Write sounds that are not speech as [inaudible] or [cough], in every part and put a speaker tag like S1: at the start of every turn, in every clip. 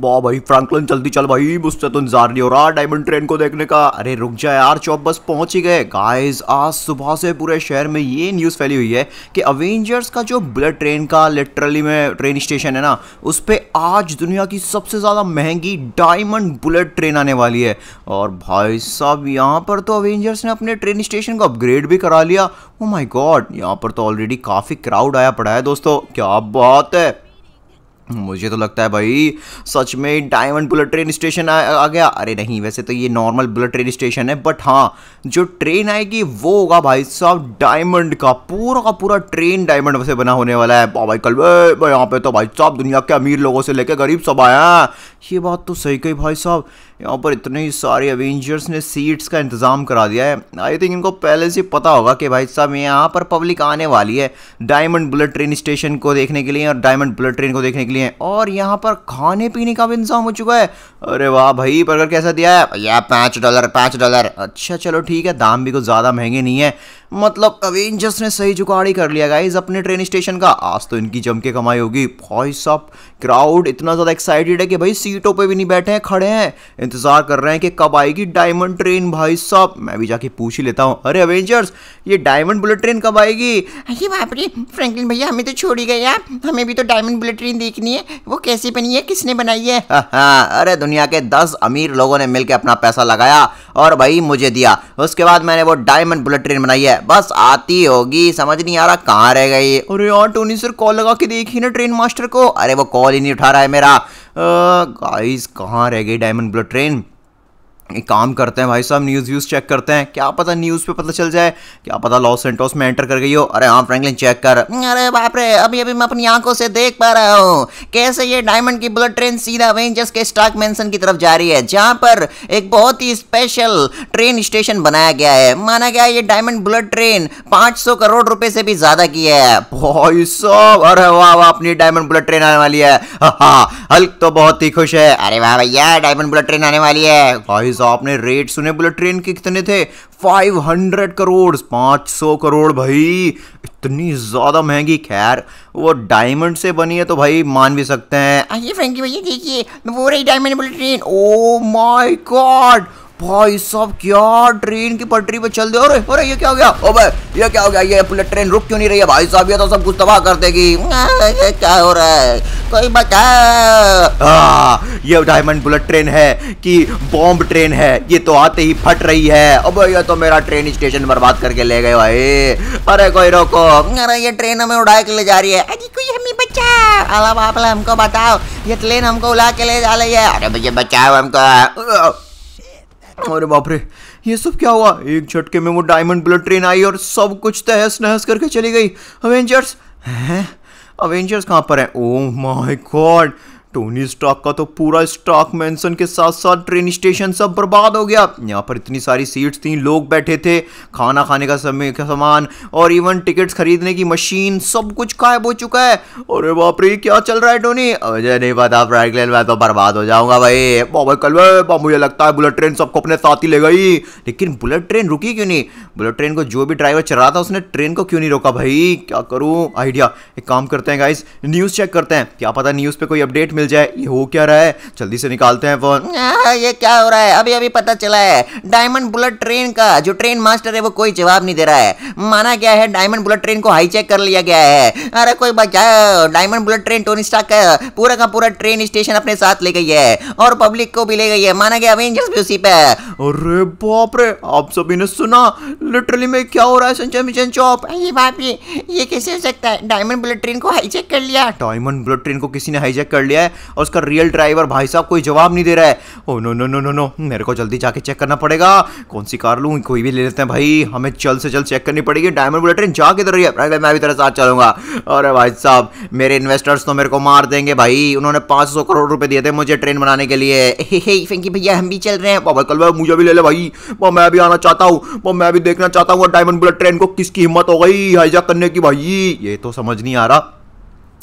S1: वाह भाई फ्रैंकलिन जल्दी चल भाई मुझसे तो इंतजार नहीं हो रहा डायमंड ट्रेन को देखने का अरे रुक जा यार चौप बस पहुंच ही गए गाइस आज सुबह से पूरे शहर में ये न्यूज़ फैली हुई है कि अवेंजर्स का जो बुलेट ट्रेन का लिटरली में ट्रेन स्टेशन है ना उस पर आज दुनिया की सबसे ज़्यादा महंगी डायमंड बुलेट ट्रेन आने वाली है और भाई साहब यहाँ पर तो अवेंजर्स ने अपने ट्रेन स्टेशन को अपग्रेड भी करा लिया ओ माई गॉड यहाँ पर तो ऑलरेडी काफ़ी क्राउड आया पड़ा है दोस्तों क्या बात है मुझे तो लगता है भाई सच में डायमंड बुलेट ट्रेन स्टेशन आ, आ गया अरे नहीं वैसे तो ये नॉर्मल बुलेट ट्रेन स्टेशन है बट हाँ जो ट्रेन आएगी वो होगा भाई साहब डायमंड का पूरा का पूरा ट्रेन डायमंड से बना होने वाला है भाई कल यहाँ पे तो भाई साहब दुनिया के अमीर लोगों से लेकर गरीब सब आया ये बात तो सही कही भाई साहब यहाँ पर इतने सारे अवेंजर्स ने सीट्स का इंतज़ाम करा दिया है आई थिंक इनको पहले से पता होगा कि भाई साहब यहाँ पर पब्लिक आने वाली है डायमंड बुलेट ट्रेन स्टेशन को देखने के लिए और डायमंड बुलेट ट्रेन को देखने के लिए और यहाँ पर खाने पीने का भी इंतजाम हो चुका है अरे वाह भाई बर्गर कैसा दिया है या पाँच डॉलर पाँच डॉलर अच्छा चलो ठीक है दाम भी कुछ ज़्यादा महंगे नहीं है मतलब अवेंजर्स ने सही जुगाड़ ही कर लिया गाइज अपने ट्रेन स्टेशन का आज तो इनकी जम के कमाई होगी भाई साहब क्राउड इतना ज़्यादा एक्साइटेड है कि भाई सीटों पे भी नहीं बैठे हैं खड़े हैं इंतज़ार कर रहे हैं कि कब आएगी डायमंड ट्रेन भाई साहब मैं भी जाके पूछ ही लेता हूँ अरे अवेंजर्स ये डायमंड बुलेट ट्रेन कब आएगी
S2: अरे बाप रे फ्रैंकलिन भैया हमें तो छोड़ ही गए यार हमें भी तो डायमंड बुलेट ट्रेन देखनी है वो कैसे बनी है किसने बनाई है
S1: हाँ, हाँ। अरे दुनिया के दस अमीर लोगों ने मिलकर अपना पैसा लगाया और भाई मुझे दिया उसके बाद मैंने वो डायमंड बुलेट ट्रेन बनाई है बस आती होगी समझ नहीं आ रहा कहाँ रह गई अरे यार टोनी सर कॉल लगा के देखी ना ट्रेन मास्टर को अरे वो कॉल ही नहीं उठा रहा है मेरा गाइस कहाँ रह गई डायमंड ब्लड ट्रेन काम करते हैं भाई साहब न्यूज़ व्यूज़ चेक करते हैं क्या पता न्यूज़ पे पता चल जाए क्या पता लॉस सेंटोस में एंटर कर गई हो अरे हाँ फ्रैंकलिन चेक कर
S2: अरे बाप रे अभी अभी मैं अपनी आंखों से देख पा रहा हूँ कैसे ये डायमंड की बुलेट ट्रेन सीधा वेंजर्स के स्टॉक मेंशन की तरफ जा रही है जहाँ पर एक बहुत ही स्पेशल ट्रेन स्टेशन बनाया गया है माना गया ये डायमंड बुलेट ट्रेन पाँच करोड़ रुपये से भी ज़्यादा की है
S1: भाई साहब अरे वाह वाह अपनी डायमंड बुलेट ट्रेन आने वाली है हल्क हाँ, हाँ, तो बहुत ही खुश है अरे वाह भैया डायमंड बुलेट ट्रेन आने वाली है भाई गाइस आपने रेट सुने बुलेट ट्रेन के कितने थे 500 करोड़ 500 करोड़ भाई इतनी ज़्यादा महंगी खैर वो डायमंड से बनी है तो भाई मान भी सकते हैं
S2: ये फ्रेंकी भैया देखिए वो रही diamond bullet train oh my god भाई सब क्या ट्रेन
S1: की पटरी पे चल दे अरे अरे ये क्या हो गया ओ भाई ये क्या हो गया ये बुलेट ट्रेन रुक क्यों नहीं रही है भाई साहब ये तो सब कुछ तबाह कर देगी हाँ, ये क्या हो रहा है कोई बचा हाँ, ये डायमंड बुलेट ट्रेन है कि बॉम्ब ट्रेन है ये तो आते ही फट रही है अब ये तो मेरा ट्रेन स्टेशन बर्बाद करके ले गए भाई अरे कोई रोको
S2: अरे ये ट्रेन हमें उड़ा के ले जा रही है अरे कोई हमें बचाओ अलावा आप हमको बताओ ये ट्रेन हमको उड़ा के ले जा रही है अरे
S1: भैया बचाओ हमको अरे बाप रे ये सब क्या हुआ एक झटके में वो डायमंड ब्लड ट्रेन आई और सब कुछ तहस नहस करके चली गई अवेंजर्स हैं अवेंजर्स कहाँ पर है oh my god Tony Stark का तो पूरा स्टॉक मेंशन के साथ साथ ट्रेन स्टेशन सब बर्बाद हो गया यहाँ पर इतनी सारी सीट्स थी लोग बैठे थे खाना खाने का समय का सामान और इवन टिकट्स खरीदने की मशीन सब कुछ गायब हो चुका है अरे बाप रे क्या चल रहा है टोनी अजय नहीं पता फ्रैंकलिन मैं तो बर्बाद हो जाऊंगा भाई बाबा कल मुझे लगता है बुलेट ट्रेन सबको अपने साथ ही ले गई लेकिन बुलेट ट्रेन रुकी क्यों नहीं बुलेट ट्रेन को जो भी ड्राइवर चल रहा था उसने ट्रेन को क्यों नहीं रोका भाई क्या करूँ आइडिया एक काम करते हैं गाइस न्यूज़ चेक करते हैं क्या पता न्यूज़ पर कोई अपडेट मिल मिल जाए ये हो क्या रहा है जल्दी से निकालते हैं फोन
S2: ये क्या हो रहा है अभी अभी पता चला है डायमंड बुलेट ट्रेन का जो ट्रेन मास्टर है वो कोई जवाब नहीं दे रहा है माना गया है डायमंड बुलेट ट्रेन को हाईचेक कर लिया गया है अरे कोई बात क्या diamond bullet train Tony Stark का पूरा का पूरा ट्रेन स्टेशन अपने साथ ले गई है और पब्लिक को भी ले गई है माना गया अवेंजर्स भी उसी पे है अरे बाप रे आप सभी ने सुना लिटरली में क्या हो रहा है संजय मिशन चौप ये बाप ये ये कैसे हो सकता
S1: है डायमंड बुलेट ट्रेन को हाईजेक कर लिया डायमंड बुलेट ट्रेन को किसी ने हाईजेक कर लिया है और उसका रियल ड्राइवर भाई साहब कोई जवाब नहीं दे रहा है oh no no no no no मेरे को जल्दी जाके चेक करना पड़ेगा कौन सी कार लूँ कोई भी ले लेते हैं भाई हमें जल्द से जल्द चेक करनी पड़ेगी डायमंड बुलेट ट्रेन जा किधर रही है मैं भी तेरे साथ चलूंगा अरे भाई साहब मेरे इन्वेस्टर्स तो मेरे को मार देंगे भाई उन्होंने पाँच सौ करोड़ रुपए दिए थे मुझे ट्रेन बनाने के लिए हे फैंकी भैया हम भी चल रहे हैं बाबा कल भाई मुझे भी ले ले भाई वो मैं भी आना चाहता हूँ वो मैं भी देखना चाहता हूँ डायमंड बुलेट ट्रेन को किसकी हिम्मत हो गई हाईजैक करने की भाई ये तो समझ नहीं आ रहा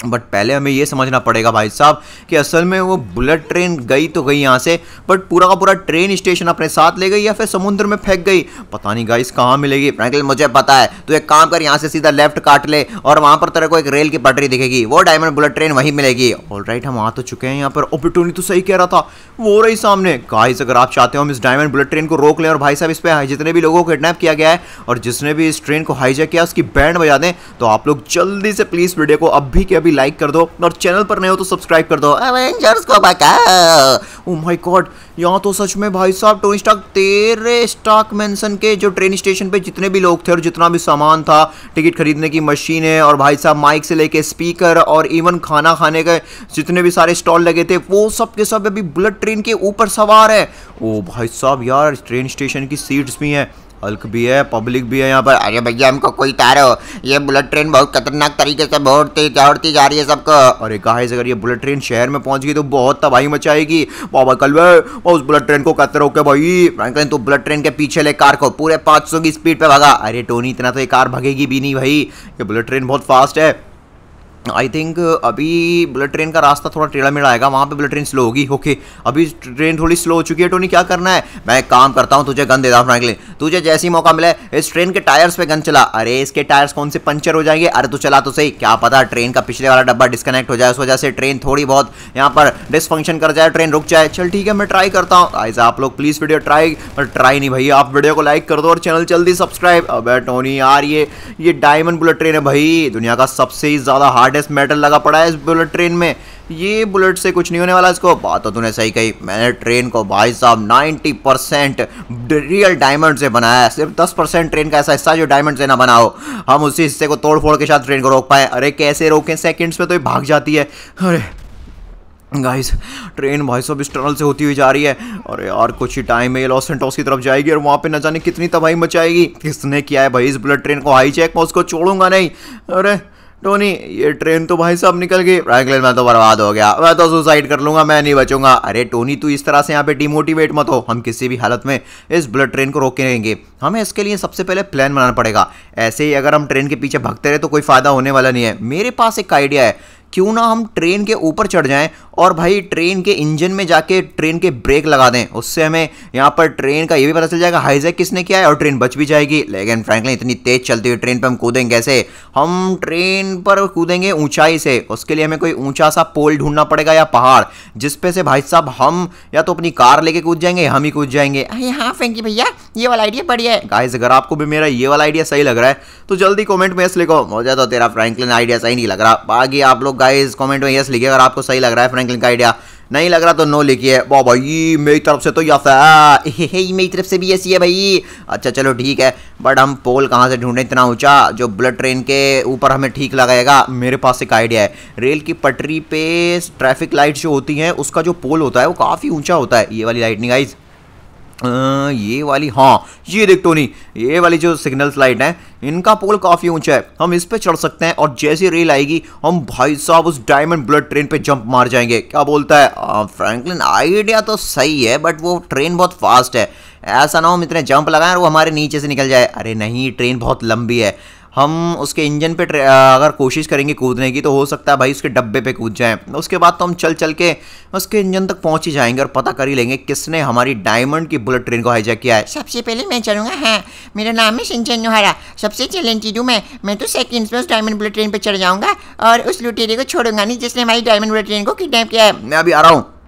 S1: बट पहले हमें ये समझना पड़ेगा भाई साहब कि असल में वो बुलेट ट्रेन गई तो गई यहाँ से बट पूरा का पूरा ट्रेन स्टेशन अपने साथ ले गई या फिर समुद्र में फेंक गई पता नहीं गाइस कहाँ मिलेगी फ्रैंकलिन मुझे पता है तो एक काम कर यहाँ से सीधा लेफ्ट काट ले और वहाँ पर तेरे को एक रेल की पटरी दिखेगी वो डायमंड बुलेट ट्रेन वहीं मिलेगी ऑल right, हम आ तो चुके हैं यहाँ पर ओपिटोनी oh, तो सही कह रहा था वो रही सामने गाइस अगर आप चाहते हो हम इस डायमंड बुलेट ट्रेन को रोक लें और भाई साहब इस पर जितने भी लोगों को किडनेप किया गया है और जिसने भी इस ट्रेन को हाईजैक किया उसकी बैंड बजा दें तो आप लोग जल्दी से प्लीज़ वीडियो को अब भी के अभी भी लाइक कर दो और चैनल पर नए हो तो सब्सक्राइब कर दो
S2: एवेंजर्स को
S1: बचाओ ओ माय गॉड यहाँ तो सच में भाई साहब टोनी स्टार्क तेरे स्टार्क मेंशन के जो ट्रेन स्टेशन पे जितने भी लोग थे और जितना भी सामान था टिकट खरीदने की मशीनें और भाई साहब माइक से लेके स्पीकर और इवन खाना खाने के जितने भी सारे स्टॉल लगे थे वो सब के सब अभी बुलेट ट्रेन के ऊपर सवार है ओ oh भाई साहब यार ट्रेन स्टेशन की सीट्स भी हैं हल्क भी है पब्लिक भी है यहाँ पर अरे भैया हमको कोई तारो ये बुलेट ट्रेन बहुत खतरनाक तरीके से बोड़ती दौड़ती जा रही है सबको अरे कहा अगर ये बुलेट ट्रेन शहर में पहुंच गई तो बहुत तबाही मचाएगी बाबा वे उस बुलेट ट्रेन को कहते के भाई फ्रैंकलिन तू तो बुलेट ट्रेन के पीछे ले कार को पूरे पाँच की स्पीड पर भागा अरे टोनी इतना तो ये कार भगेगी भी नहीं भाई ये बुलेट ट्रेन बहुत फास्ट है आई थिंक uh, अभी बुलेट ट्रेन का रास्ता थोड़ा टेढ़ा मेढ़ा आएगा वहाँ पे बुलेट ट्रेन स्लो होगी ओके अभी ट्रेन थोड़ी स्लो हो चुकी है टोनी क्या करना है मैं एक काम करता हूँ तुझे गन देता हूँ फ्रैंकलिन तुझे जैसे ही मौका है इस ट्रेन के टायर्स पे गन चला अरे इसके टायर्स कौन से पंचर हो जाएंगे अरे तू चला तो सही क्या पता ट्रेन का पिछले वाला डब्बा डिस्कनेक्ट हो जाए उस वजह से ट्रेन थोड़ी बहुत यहाँ पर डिसफंक्शन कर जाए ट्रेन रुक जाए चल ठीक है मैं ट्राई करता हूँ गाइस आप लोग प्लीज़ वीडियो ट्राई पर ट्राई नहीं भाई आप वीडियो को लाइक कर दो और चैनल जल्दी सब्सक्राइब अब टोनी यार ये ये डायमंड बुलेट ट्रेन है भाई दुनिया का सबसे ज़्यादा हार्ड हार्डेस्ट मेटल लगा पड़ा है इस बुलेट ट्रेन में ये बुलेट से कुछ नहीं होने वाला इसको बात तो तूने सही कही मैंने ट्रेन को भाई साहब 90 परसेंट रियल डायमंड से बनाया है सिर्फ 10 परसेंट ट्रेन का ऐसा हिस्सा जो डायमंड से ना बना हो हम उसी हिस्से को तोड़ फोड़ के साथ ट्रेन को रोक पाए अरे कैसे रोकें सेकेंड्स में तो ये भाग जाती है अरे गाइस ट्रेन भाई सब इस टनल से होती हुई जा रही है और यार कुछ ही टाइम में ये लॉस सेंटोस की तरफ जाएगी और वहाँ पे न जाने कितनी तबाही मचाएगी किसने किया है भाई इस बुलेट ट्रेन को हाई चेक मैं उसको छोड़ूंगा नहीं अरे टोनी ये ट्रेन तो भाई साहब निकल गई फ्रैंकलिन मैं तो बर्बाद हो गया मैं तो सुसाइड कर लूंगा मैं नहीं बचूंगा अरे टोनी तू इस तरह से यहाँ पे डिमोटिवेट मत हो हम किसी भी हालत में इस ब्लड ट्रेन को रोकेंगे हमें इसके लिए सबसे पहले प्लान बनाना पड़ेगा ऐसे ही अगर हम ट्रेन के पीछे भागते रहे तो कोई फायदा होने वाला नहीं है मेरे पास एक आइडिया है क्यों ना हम ट्रेन के ऊपर चढ़ जाएं और भाई ट्रेन के इंजन में जाके ट्रेन के ब्रेक लगा दें उससे हमें यहाँ पर ट्रेन का ये भी पता चल जाएगा हाईजैक किसने किया है और ट्रेन बच भी जाएगी लेकिन फ्रैंकलिन इतनी तेज़ चलती हुई ट्रेन पर हम कूदेंगे कैसे हम ट्रेन पर कूदेंगे ऊंचाई से उसके लिए हमें कोई ऊंचा सा पोल ढूंढना पड़ेगा या पहाड़ जिसपे से भाई साहब हम या तो अपनी कार लेके कूद जाएंगे हम ही कूद जाएंगे
S2: अरे हाँ फ्रेंकी भैया ये वाला आइडिया बढ़िया है
S1: गाइस अगर आपको भी मेरा ये वाला आइडिया सही लग रहा है तो जल्दी कमेंट में इस लिखो मुझे तो तेरा फ्रैंकलिन आइडिया सही नहीं लग रहा बाकी आप लोग गाइज कमेंट में यस लिखिए अगर आपको सही लग रहा है फ्रैंकलिन का आइडिया नहीं लग रहा तो नो लिखिए वाह भाई मेरी तरफ से तो यस है [laughs] मेरी तरफ से भी ऐसी है भाई अच्छा चलो ठीक है बट हम पोल कहाँ से ढूंढें इतना ऊंचा जो बुलेट ट्रेन के ऊपर हमें ठीक लगाएगा मेरे पास एक आइडिया है रेल की पटरी पे ट्रैफिक लाइट जो होती हैं उसका जो पोल होता है वो काफ़ी ऊँचा होता है ये वाली लाइट नहीं गाइज़ ये वाली हाँ ये देख टोनी ये वाली जो सिग्नल लाइट है इनका पोल काफ़ी ऊंचा है हम इस पे चढ़ सकते हैं और जैसी रेल आएगी हम भाई साहब उस डायमंड ब्लड ट्रेन पे जंप मार जाएंगे क्या बोलता है फ्रैंकलिन आइडिया तो सही है बट वो ट्रेन बहुत फास्ट है ऐसा ना हो हम इतने जंप लगाएं और वो हमारे नीचे से निकल जाए अरे नहीं ट्रेन बहुत लंबी है हम उसके इंजन पे अगर कोशिश करेंगे कूदने की तो हो सकता है भाई उसके डब्बे पे कूद जाएं उसके बाद तो हम चल चल के उसके इंजन तक पहुंच ही जाएंगे और पता कर ही लेंगे किसने हमारी डायमंड की बुलेट ट्रेन को हाईजैक किया है
S2: सबसे पहले मैं चलूँगा हाँ मेरा नाम है सिंचन नोहारा सबसे चैलेंटेड हूँ मैं मैं तो सेकेंड्स में उस डायमंड बुलेट ट्रेन पर चढ़ जाऊँगा और उस लुटेरे को छोड़ूंगा नहीं जिसने हमारी डायमंड बुलेट ट्रेन को किडनेप किया है
S1: मैं अभी आ रहा हूँ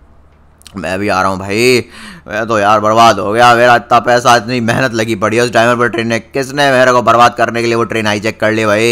S1: तो मैं भी आ रहा हूँ भाई मैं तो यार बर्बाद हो गया मेरा इतना पैसा इतनी मेहनत लगी पड़ी उस ड्राइवर पर ट्रेन ने किसने मेरे को बर्बाद करने के लिए वो ट्रेन हाईजेक कर ली भाई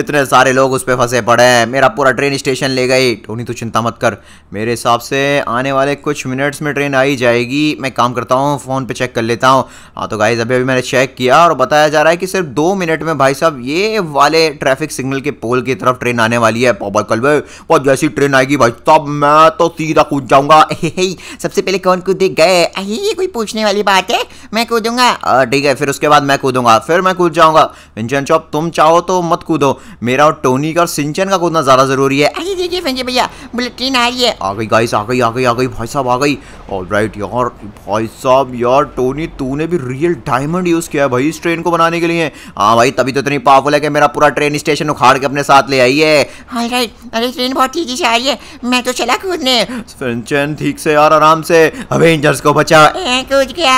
S1: इतने सारे लोग उस पर फंसे पड़े हैं मेरा पूरा ट्रेन स्टेशन ले गई टोनी तो चिंता मत कर मेरे हिसाब से आने वाले कुछ मिनट्स में ट्रेन आई जाएगी मैं काम करता हूँ फ़ोन पर चेक कर लेता हूँ हाँ तो गाइज अभी अभी मैंने चेक किया और बताया जा रहा है कि सिर्फ दो मिनट में भाई साहब ये वाले ट्रैफिक सिग्नल के पोल की तरफ ट्रेन आने वाली है कल बहुत जैसी ट्रेन आएगी भाई तब मैं तो सीधा कूद जाऊँगा [laughs]
S2: गई सबसे पहले कौन कूदे गए ये कोई पूछने वाली बात है मैं कूदूंगा
S1: ठीक है फिर उसके बाद मैं कूदूंगा फिर मैं कूद जाऊंगा विंचन चौप तुम चाहो तो मत कूदो मेरा और टोनी का और सिंचन का कूदना ज़्यादा ज़रूरी है
S2: अरे देखिए संजय भैया बुलेट ट्रेन आ रही है
S1: आ गई गाइस आ गई आ गई आ गई भाई साहब आ गई ऑल राइट यार भाई साहब यार टोनी तूने भी रियल डायमंड यूज़ किया है भाई इस ट्रेन को बनाने के लिए हाँ भाई तभी तो इतनी पावरफुल है कि मेरा पूरा ट्रेन स्टेशन उखाड़ के अपने साथ ले आई है
S2: ऑल राइट अरे ट्रेन बहुत तेजी से आ रही है मैं तो चला कूदने
S1: सिंचन ठीक से यार आराम से अवेंजर्स को बचा कुछ क्या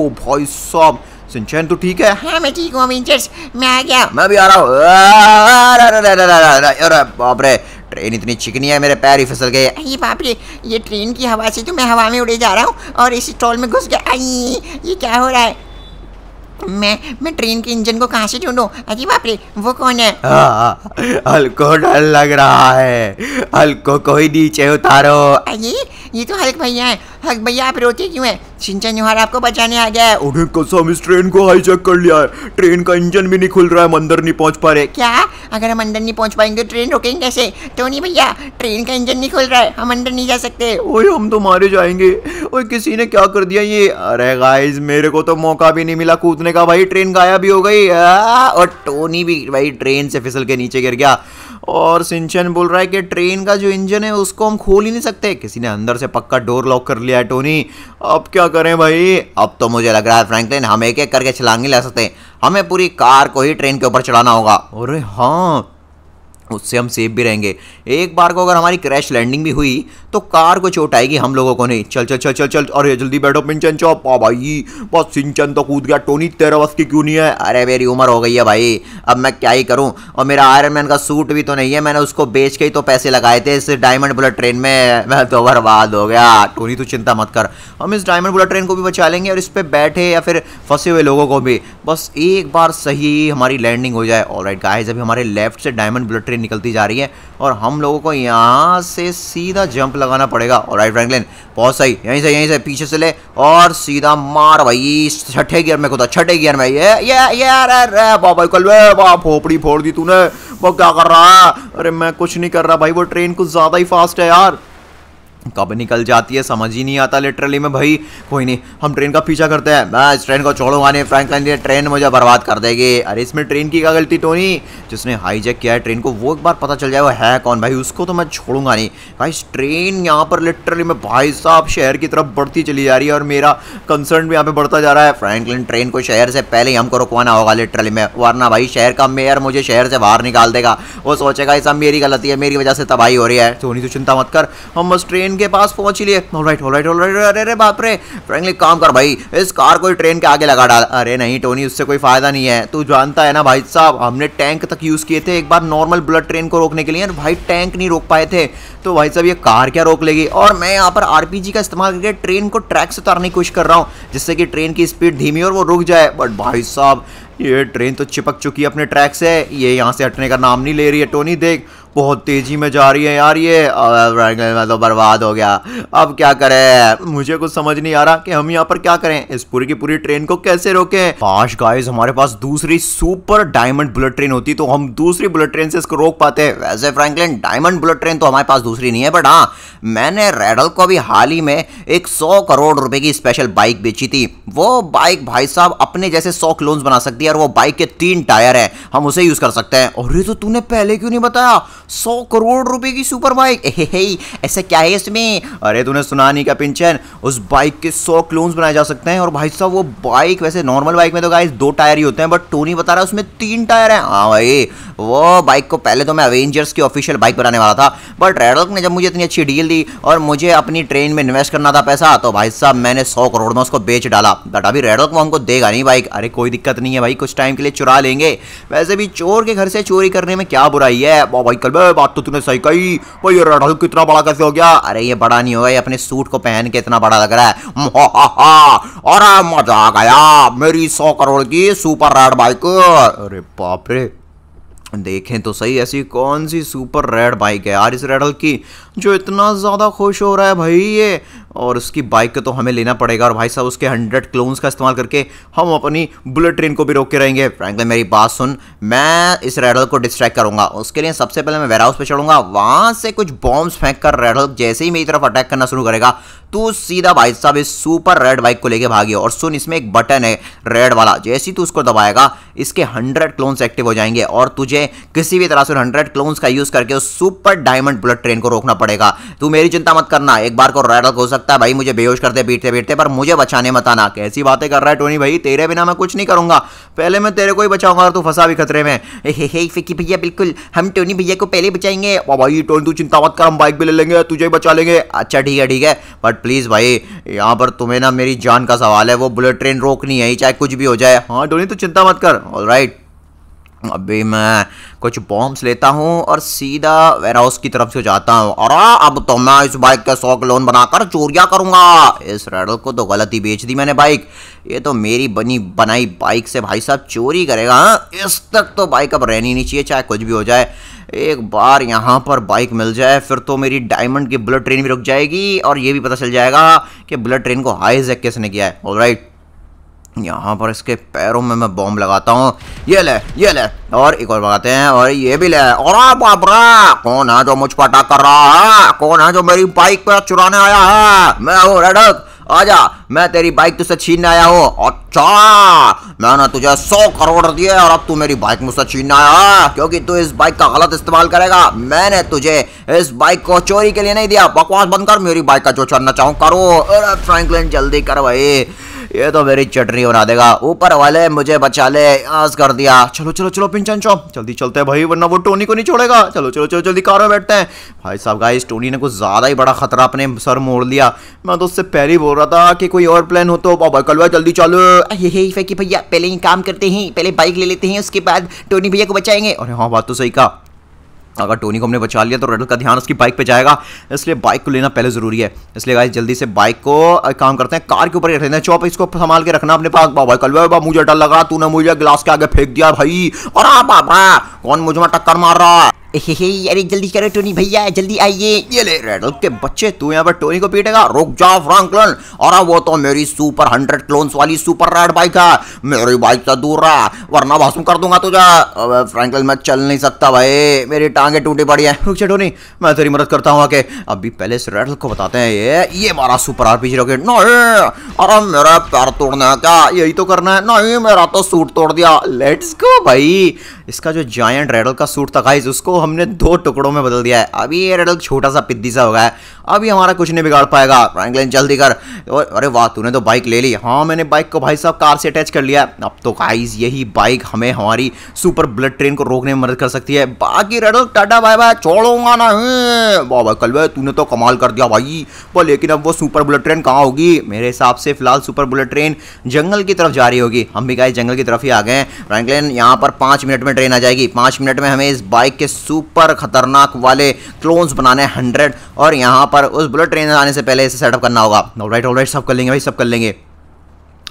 S1: ओ भाई साहब सिंचन तो ठीक है
S2: हाँ मैं ठीक हूँ अवेंजर्स मैं आ गया
S1: मैं भी आ रहा हूँ बाप रे ट्रेन इतनी चिकनी है मेरे पैर ही फिसल गए
S2: अरे बाप रे ये ट्रेन की हवा से तो मैं हवा में उड़े जा रहा हूँ और इस स्टॉल में घुस गया ये क्या हो रहा है मैं मैं ट्रेन के इंजन को कहाँ से ढूंढू अरे बाप रे वो कौन है हाँ,
S1: हल्को डर लग रहा है हल्को कोई नीचे उतारो
S2: अरे ये तो हल्क भैया है हल्क भैया आप रोते क्यों है सिंचन जोहार आपको बचाने आ गया है
S1: अरे कसम इस ट्रेन को हाईजैक कर लिया है ट्रेन का इंजन भी नहीं खुल रहा है हम अंदर नहीं पहुंच पा रहे क्या
S2: अगर हम अंदर नहीं पहुंच पाएंगे ट्रेन रुकेंगे कैसे तो नहीं भैया ट्रेन का इंजन नहीं खुल रहा है हम अंदर नहीं जा सकते ओए
S1: हम तो मारे जाएंगे ओए किसी ने क्या कर दिया ये अरे गाइस मेरे को तो मौका भी नहीं मिला कूदने सबने कहा भाई ट्रेन गायब भी हो गई और टोनी भी भाई ट्रेन से फिसल के नीचे गिर गया और सिंचन बोल रहा है कि ट्रेन का जो इंजन है उसको हम खोल ही नहीं सकते किसी ने अंदर से पक्का डोर लॉक कर लिया है टोनी अब क्या करें भाई अब तो मुझे लग रहा है फ्रैंकलिन हम एक एक करके छलांग ही ला सकते हैं हमें पूरी कार को ही ट्रेन के ऊपर चढ़ाना होगा अरे हाँ उससे हम सेफ भी रहेंगे एक बार को अगर हमारी क्रैश लैंडिंग भी हुई तो कार को चोट आएगी हम लोगों को नहीं चल चल चल चल चल अरे जल्दी बैठो पिंचन चौप आ भाई बस सिंचन तो कूद गया टोनी तेरह बस की क्यों नहीं है अरे मेरी उम्र हो गई है भाई अब मैं क्या ही करूँ और मेरा आयरन मैन का सूट भी तो नहीं है मैंने उसको बेच के ही तो पैसे लगाए थे इस डायमंड बुलेट ट्रेन में [laughs] मैं तो बर्बाद हो गया टोनी तो चिंता मत कर हम इस डायमंड बुलेट ट्रेन को भी बचा लेंगे और इस पर बैठे या फिर फंसे हुए लोगों को भी बस एक बार सही हमारी लैंडिंग हो जाए ऑल राइट गाइस अभी हमारे लेफ्ट से डायमंड बुलेट ट्रेन निकलती जा रही है और हम लोगों को यहाँ से सीधा जंप लगाना पड़ेगा और राइट फ्रैंकलिन बहुत सही यहीं से यहीं से पीछे से ले और सीधा मार भाई छठे गियर में खुदा छठे गियर में ये ये अरे बाबा कल फोपड़ी फोड़ दी तूने वो क्या कर रहा है अरे मैं कुछ नहीं कर रहा भाई वो ट्रेन कुछ ज़्यादा ही फास्ट है यार कब निकल जाती है समझ ही नहीं आता लिटरली में भाई कोई नहीं हम ट्रेन का पीछा करते हैं मैं इस ट्रेन को छोड़ूंगा नहीं फ्रैंकलिन ये ट्रेन मुझे बर्बाद कर देगी अरे इसमें ट्रेन की क्या गलती टोनी जिसने हाईजैक किया है ट्रेन को वो एक बार पता चल जाए वो है कौन भाई उसको तो मैं छोड़ूंगा नहीं भाई ट्रेन यहाँ पर लिटरली में भाई साहब शहर की तरफ बढ़ती चली जा रही है और मेरा कंसर्न भी यहाँ पर बढ़ता जा रहा है फ्रैंकलिन ट्रेन को शहर से पहले ही हमको रुकवाना होगा लिटरली में वरना भाई शहर का मेयर मुझे शहर से बाहर निकाल देगा वो सोचेगा ऐसा मेरी गलती है मेरी वजह से तबाही हो रही है सोनी तो चिंता मत कर हम बस ट्रेन के पास पहुंच ही लिए ऑलराइट ऑलराइट ऑलराइट अरे अरे बाप रे फ्रेंकली काम कर भाई इस कार को ट्रेन के आगे लगा डाल अरे नहीं टोनी उससे कोई फायदा नहीं है तू जानता है ना भाई साहब हमने टैंक तक यूज़ किए थे एक बार नॉर्मल ब्लड ट्रेन को रोकने के लिए भाई टैंक नहीं रोक पाए थे तो भाई साहब ये कार क्या रोक लेगी और मैं यहाँ पर आर का इस्तेमाल करके ट्रेन को ट्रैक से उतारने की कोशिश कर रहा हूँ जिससे कि ट्रेन की स्पीड धीमी और वो रुक जाए बट भाई साहब ये ट्रेन तो चिपक चुकी है अपने ट्रैक से ये यहाँ से हटने का नाम नहीं ले रही है टोनी देख बहुत तेज़ी में जा रही है यार ये मैं तो बर्बाद हो गया अब क्या करें मुझे कुछ समझ नहीं आ रहा कि हम यहाँ पर क्या करें इस पूरी की पूरी ट्रेन को कैसे रोके पांच गाइस हमारे पास दूसरी सुपर डायमंड बुलेट ट्रेन होती तो हम दूसरी बुलेट ट्रेन से इसको रोक पाते वैसे फ्रैंकलिन डायमंड बुलेट ट्रेन तो हमारे पास दूसरी नहीं है बट हाँ मैंने रेडल को अभी हाल ही में एक सौ करोड़ रुपए की स्पेशल बाइक बेची थी वो बाइक भाई साहब अपने जैसे सौ क्लोन्स बना सकती है और वो बाइक के तीन टायर है हम उसे यूज कर सकते हैं और तो तूने पहले क्यों नहीं बताया सौ करोड़ रुपए की सुपर बाइक ऐसा क्या है इसमें अरे तूने सुना नहीं क्या पिंचन उस बाइक के सौ क्लोन्स बनाए जा सकते हैं और भाई साहब वो बाइक वैसे नॉर्मल बाइक में तो गाइस दो टायर ही होते हैं बट टोनी बता रहा है उसमें तीन टायर हैं हाँ भाई वो बाइक को पहले तो मैं अवेंजर्स की ऑफिशियल बाइक बनाने वाला था बट रेडॉक ने जब मुझे इतनी अच्छी डील दी और मुझे अपनी ट्रेन में इन्वेस्ट करना था पैसा तो भाई साहब मैंने सौ करोड़ में उसको बेच डाला बट अभी रेडॉक वो हमको देगा नहीं बाइक अरे कोई दिक्कत नहीं है भाई कुछ टाइम के लिए चुरा लेंगे वैसे भी चोर के घर से चोरी करने में क्या बुराई है भाई कल अबे बात तो तूने सही कही भाई ये रडल कितना बड़ा कैसे हो गया अरे ये बड़ा नहीं होगा ये अपने सूट को पहन के इतना बड़ा लग रहा है अरे मजा आ गया मेरी सौ करोड़ की सुपर रेड बाइक अरे बाप रे देखें तो सही ऐसी कौन सी सुपर रेड बाइक है यार इस रेडल की जो इतना ज़्यादा खुश हो रहा है भाई ये और उसकी बाइक को तो हमें लेना पड़ेगा और भाई साहब उसके हंड्रेड क्लोन्स का इस्तेमाल करके हम अपनी बुलेट ट्रेन को भी रोक के रहेंगे फ्रैंकली मेरी बात सुन मैं इस रेडल को डिस्ट्रैक्ट करूंगा उसके लिए सबसे पहले मैं हाउस पर चढ़ूंगा वहाँ से कुछ बॉम्ब्स फेंक कर रेडल जैसे ही मेरी तरफ अटैक करना शुरू करेगा तो सीधा भाई साहब इस सुपर रेड बाइक को लेके भागी और सुन इसमें एक बटन है रेड वाला जैसे ही तू उसको दबाएगा इसके हंड्रेड क्लोन्स एक्टिव हो जाएंगे और तुझे किसी भी तरह से हंड्रेड क्लोन्स का यूज करके उस सुपर डायमंड बुलेट ट्रेन को रोकना पड़ेगा तू मेरी चिंता मत करना एक बार को रेडल को सकता है भाई मुझे बेहोश करते पीटते पीटते पर मुझे बचाने मत आना कैसी बातें कर रहा है टोनी भाई तेरे बिना मैं कुछ नहीं करूंगा पहले मैं तेरे को ही बचाऊंगा और तू फंसा भी खतरे में हे हे फिक्की भैया बिल्कुल हम टोनी भैया को पहले बचाएंगे भाई टोनी तू चिंता मत कर हम बाइक भी ले लेंगे तुझे ही बचा लेंगे अच्छा ठीक है ठीक है बट प्लीज़ भाई यहाँ पर तुम्हें ना मेरी जान का सवाल है वो बुलेट ट्रेन रोकनी है चाहे कुछ भी हो जाए हाँ टोनी तू चिंता मत कर ऑल राइट अभी मैं कुछ बॉम्ब्स लेता हूँ और सीधा वेयरहाउस की तरफ से जाता हूँ और अब तो मैं इस बाइक का सौ लोन बनाकर चोरिया करूँगा इस रेडल को तो गलत ही बेच दी मैंने बाइक ये तो मेरी बनी बनाई बाइक से भाई साहब चोरी करेगा हा? इस तक तो बाइक अब रहनी नहीं चाहिए चाहे कुछ भी हो जाए एक बार यहाँ पर बाइक मिल जाए फिर तो मेरी डायमंड की बुलेट ट्रेन भी रुक जाएगी और ये भी पता चल जाएगा कि बुलेट ट्रेन को हाई जैक किसने किया है ऑल राइट यहाँ पर इसके पैरों में मैं बॉम्ब लगाता हूँ ये ले ये ले और एक और लगाते हैं और ये भी ले और बाबरा कौन है जो मुझ पर अटैक कर रहा है कौन है जो मेरी बाइक पर चुराने आया है मैं हूँ रेडक आजा मैं तेरी बाइक तुझसे छीनने आया हूँ अच्छा मैंने तुझे सौ करोड़ दिए और अब तू मेरी बाइक मुझसे छीनने आया क्योंकि तू इस बाइक का गलत इस्तेमाल करेगा मैंने तुझे इस बाइक को चोरी के लिए नहीं दिया बकवास बंद कर मेरी बाइक का जो चढ़ना चाहूँ करो अरे फ्रैंकलिन जल्दी कर भाई ये तो मेरी चटनी बना देगा ऊपर वाले मुझे बचा ले आस कर दिया चलो चलो चलो पिंचन चौप जल्दी चलते हैं भाई वरना वो टोनी को नहीं छोड़ेगा चलो चलो चलो जल्दी कार में बैठते हैं भाई साहब गाइस टोनी ने कुछ ज़्यादा ही बड़ा खतरा अपने सर मोड़ लिया मैं तो उससे पहले ही बोल रहा था कि कोई और प्लान हो तो बाबा भाई जल्दी चलो यही फैकी भैया
S2: पहले ही काम करते हैं पहले बाइक ले लेते हैं उसके बाद
S1: टोनी भैया को बचाएंगे और हाँ बात तो सही कहा अगर टोनी को हमने बचा लिया तो रेडल का ध्यान उसकी बाइक पे जाएगा इसलिए बाइक को लेना पहले ज़रूरी है इसलिए गाइस जल्दी से बाइक को काम करते हैं कार के ऊपर रख लेते हैं चौप इसको संभाल के रखना अपने पास बाबा कल बाबा मुझे डर लगा तूने मुझे ग्लास के आगे फेंक दिया भाई और हाँ, बाबा कौन मुझे टक्कर मार रहा है हे हे अरे जल्दी करो टोनी भैया जल्दी आइए ये ले रेडल के बच्चे तू यहाँ पर टोनी को पीटेगा रुक जा फ्रैंकलिन और वो तो मेरी सुपर हंड्रेड क्लोन्स वाली सुपर रेड बाइक है मेरी बाइक से दूर रहा वरना भाषण कर दूंगा तुझे अबे फ्रैंकलिन मैं चल नहीं सकता भाई मेरी टांगे टूटी पड़ी है रुक जा टोनी मैं तेरी मदद करता हूँ आके अभी पहले इस रेडल को बताते हैं ये ये मारा सुपर आर पी रॉकेट नहीं अरे मेरा पैर तोड़ना है क्या यही तो करना है ना मेरा तो सूट तोड़ दिया लेट्स गो भाई इसका जो जाय जायंट रेडल का सूट था गाइज उसको हमने दो टुकड़ों में बदल दिया है अभी ये रेडल छोटा सा पिद्दी सा हो गया है अभी हमारा कुछ नहीं बिगाड़ पाएगा फ्रैंकलिन जल्दी कर अरे वाह तूने तो बाइक ले ली हाँ मैंने बाइक को भाई साहब कार से अटैच कर लिया अब तो गाइज यही बाइक हमें हमारी सुपर ब्लड ट्रेन को रोकने में मदद कर सकती है बाकी रेडल टाटा भाई भाई छोड़ूंगा ना वाह भाई कल तूने तो कमाल कर दिया भाई वो लेकिन अब वो सुपर बुलेट ट्रेन कहाँ होगी मेरे हिसाब से फिलहाल सुपर बुलेट ट्रेन जंगल की तरफ जा रही होगी हम भी गाइज जंगल की तरफ ही आ गए फ्रैंकलिन यहाँ पर पाँच मिनट में ट्रेन आ जाएगी पाँच मिनट में हमें इस बाइक के सुपर खतरनाक वाले क्लोन्स बनाने हंड्रेड और यहाँ पर उस बुलेट ट्रेन आने से पहले इसे सेटअप करना होगा राइट ऑलराइट सब कर लेंगे भाई सब कर लेंगे